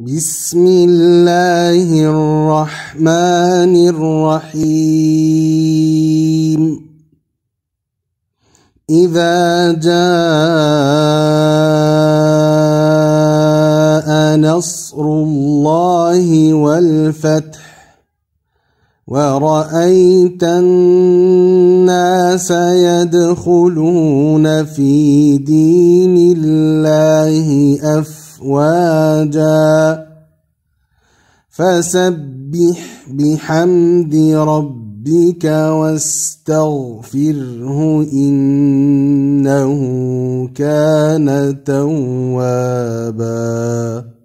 بسم الله الرحمن الرحيم إذا جاء نصر الله والفتح ورأيت الناس يدخلون في دين الله أفضل أفواجا فسبح بحمد ربك واستغفره إنه كان توابا